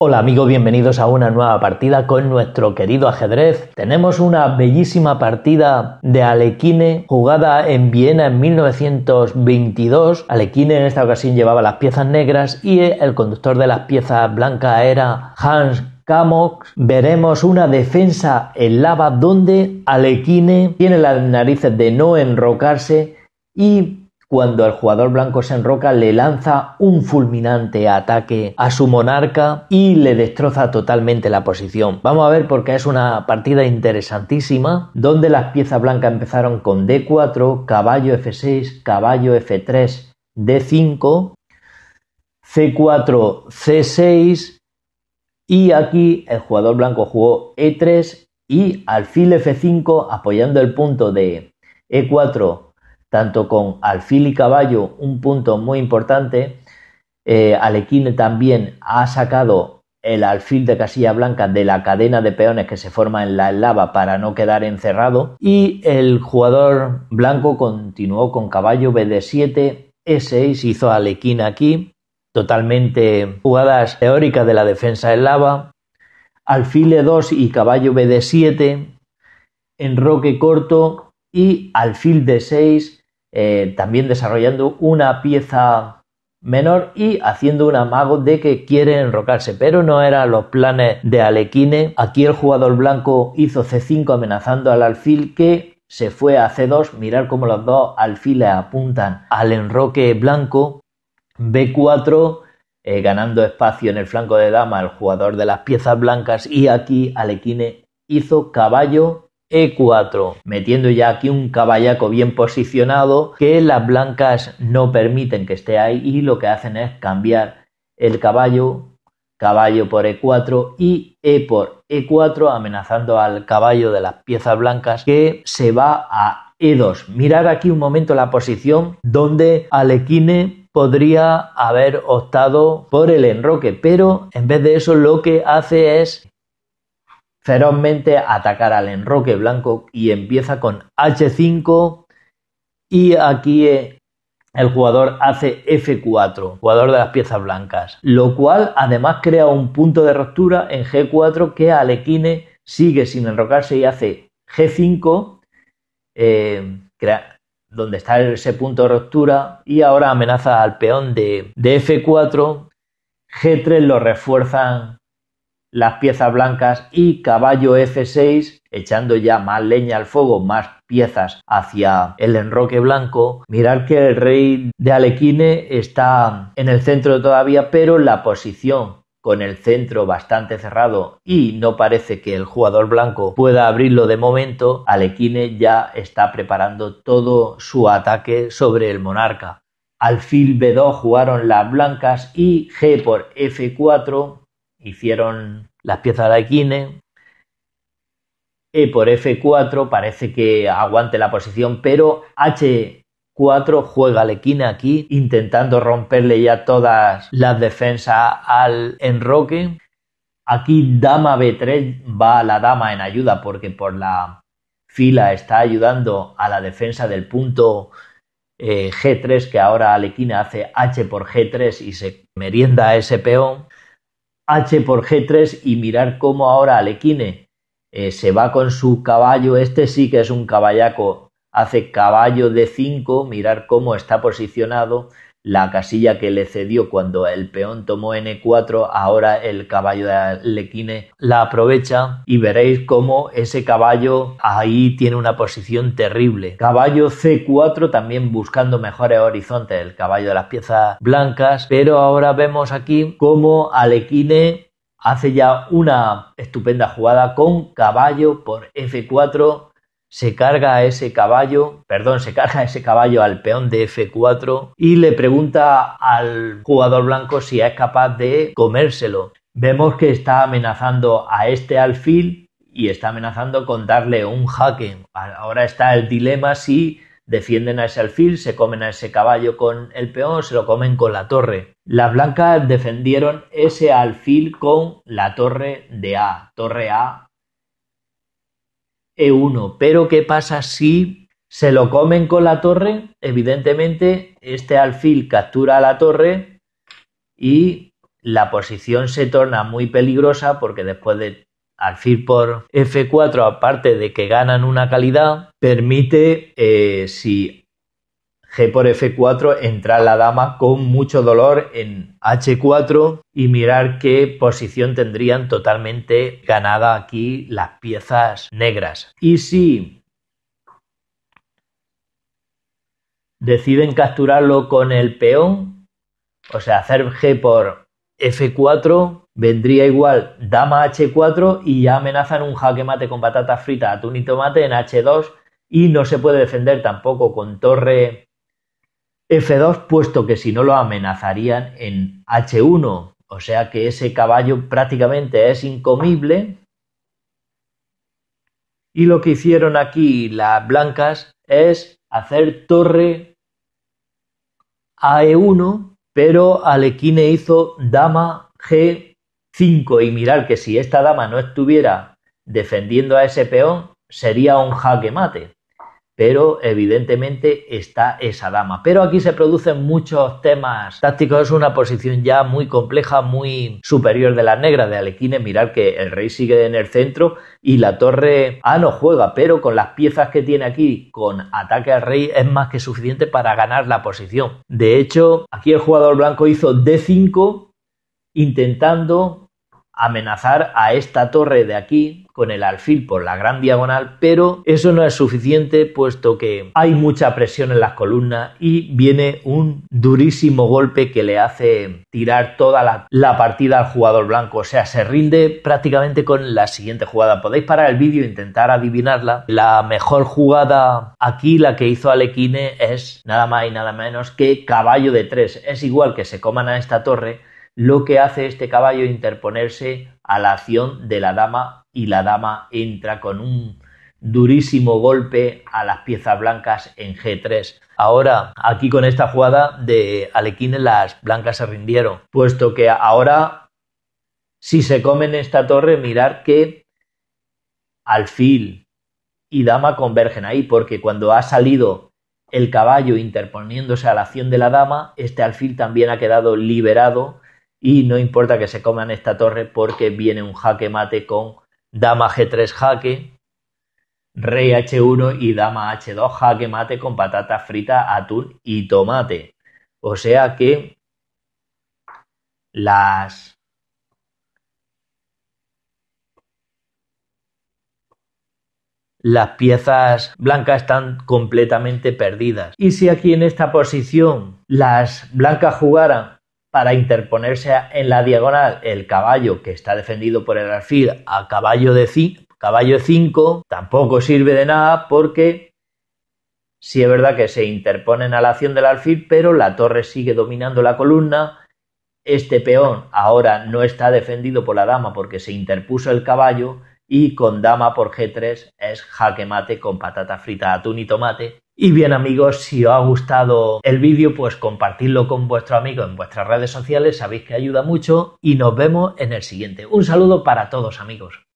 Hola amigos, bienvenidos a una nueva partida con nuestro querido ajedrez. Tenemos una bellísima partida de Alekhine jugada en Viena en 1922. Alekhine en esta ocasión llevaba las piezas negras y el conductor de las piezas blancas era Hans Kamox. veremos una defensa en lava donde Alekhine tiene las narices de no enrocarse y cuando el jugador blanco se enroca, le lanza un fulminante ataque a su monarca y le destroza totalmente la posición. Vamos a ver porque es una partida interesantísima, donde las piezas blancas empezaron con D4, caballo F6, caballo F3, D5, C4, C6, y aquí el jugador blanco jugó E3 y alfil F5 apoyando el punto de E4, tanto con alfil y caballo, un punto muy importante. Eh, también ha sacado el alfil de casilla blanca de la cadena de peones que se forma en la lava para no quedar encerrado y el jugador blanco continuó con caballo BD7, E6 hizo alequín aquí, totalmente jugadas teóricas de la defensa en lava, alfil E2 y caballo BD7, enroque corto y alfil D6 eh, también desarrollando una pieza menor y haciendo un amago de que quiere enrocarse, pero no eran los planes de Alequine. Aquí el jugador blanco hizo C5 amenazando al alfil que se fue a C2, mirar cómo los dos alfiles apuntan al enroque blanco, B4, eh, ganando espacio en el flanco de dama el jugador de las piezas blancas y aquí Alequine hizo caballo e4, metiendo ya aquí un caballaco bien posicionado que las blancas no permiten que esté ahí y lo que hacen es cambiar el caballo, caballo por E4 y E por E4 amenazando al caballo de las piezas blancas que se va a E2. Mirad aquí un momento la posición donde Alequine podría haber optado por el enroque, pero en vez de eso lo que hace es ferozmente atacar al enroque blanco y empieza con H5 y aquí eh, el jugador hace F4, jugador de las piezas blancas, lo cual además crea un punto de ruptura en G4 que Alekhine sigue sin enrocarse y hace G5, eh, donde está ese punto de ruptura, y ahora amenaza al peón de, de F4, G3 lo refuerzan las piezas blancas y caballo F6 echando ya más leña al fuego, más piezas hacia el enroque blanco. Mirar que el rey de Alequine está en el centro todavía, pero la posición con el centro bastante cerrado y no parece que el jugador blanco pueda abrirlo de momento, Alequine ya está preparando todo su ataque sobre el monarca. Alfil B2 jugaron las blancas y G por F4 hicieron las piezas de equine E por F4 parece que aguante la posición, pero H4 juega la equina aquí, intentando romperle ya todas las defensas al enroque. Aquí dama B3 va a la dama en ayuda porque por la fila está ayudando a la defensa del punto eh, G3 que ahora equina hace H por G3 y se merienda a ese peón. H por G3 y mirar cómo ahora Alequine eh, se va con su caballo, este sí que es un caballaco, hace caballo de 5 mirar cómo está posicionado, la casilla que le cedió cuando el peón tomó n4, ahora el caballo de Alequine la aprovecha y veréis cómo ese caballo ahí tiene una posición terrible. Caballo c4 también buscando mejores horizontes, el caballo de las piezas blancas, pero ahora vemos aquí cómo Alequine hace ya una estupenda jugada con caballo por f4 se carga a ese caballo, perdón, se carga a ese caballo al peón de F4 y le pregunta al jugador blanco si es capaz de comérselo. Vemos que está amenazando a este alfil y está amenazando con darle un jaque. Ahora está el dilema si defienden a ese alfil, se comen a ese caballo con el peón, se lo comen con la torre. Las blancas defendieron ese alfil con la torre de A, torre A e1. Pero ¿qué pasa si se lo comen con la torre? Evidentemente, este alfil captura la torre y la posición se torna muy peligrosa porque después de alfil por F4, aparte de que ganan una calidad, permite, eh, si G por F4 entrar la dama con mucho dolor en H4 y mirar qué posición tendrían totalmente ganada aquí las piezas negras. Y si deciden capturarlo con el peón, o sea, hacer G por F4, vendría igual dama H4 y ya amenazan un jaque mate con patatas fritas, atún y tomate en H2 y no se puede defender tampoco con torre F2, puesto que si no lo amenazarían en H1, o sea que ese caballo prácticamente es incomible. Y lo que hicieron aquí las blancas es hacer torre a 1 e pero Alequine hizo dama G5. Y mirar que si esta dama no estuviera defendiendo a ese peón, sería un jaque mate pero evidentemente está esa dama. Pero aquí se producen muchos temas tácticos, es una posición ya muy compleja, muy superior de la negra de Alequines. Mirar que el rey sigue en el centro y la torre A ah, no juega, pero con las piezas que tiene aquí, con ataque al rey, es más que suficiente para ganar la posición. De hecho, aquí el jugador blanco hizo D5 intentando amenazar a esta torre de aquí, con el alfil por la gran diagonal, pero eso no es suficiente puesto que hay mucha presión en las columnas y viene un durísimo golpe que le hace tirar toda la, partida al jugador blanco, o sea, se rinde prácticamente con la siguiente jugada. Podéis parar el vídeo e intentar adivinarla. La mejor jugada aquí, la que hizo Alequine, es nada más y nada menos que caballo de tres. Es igual que se coman a esta torre lo que hace este caballo interponerse a la acción de la dama y la dama entra con un durísimo golpe a las piezas blancas en G3. Ahora, aquí con esta jugada de Alequines las blancas se rindieron, puesto que ahora, si se comen esta torre, mirar que alfil y dama convergen ahí, porque cuando ha salido el caballo interponiéndose a la acción de la dama, este alfil también ha quedado liberado y no importa que se coman esta torre porque viene un jaque mate con dama g3 jaque, rey h1 y dama h2 jaque mate con patata frita atún y tomate. O sea que las... Las piezas blancas están completamente perdidas. Y si aquí en esta posición las blancas jugaran para interponerse en la diagonal el caballo que está defendido por el alfil a caballo de 5, caballo 5 tampoco sirve de nada porque sí es verdad que se interponen a la acción del alfil, pero la torre sigue dominando la columna. Este peón ahora no está defendido por la dama porque se interpuso el caballo y con dama por G3 es jaque mate con patata frita, atún y tomate y bien amigos, si os ha gustado el vídeo, pues compartidlo con vuestro amigo en vuestras redes sociales, sabéis que ayuda mucho y nos vemos en el siguiente. Un saludo para todos amigos.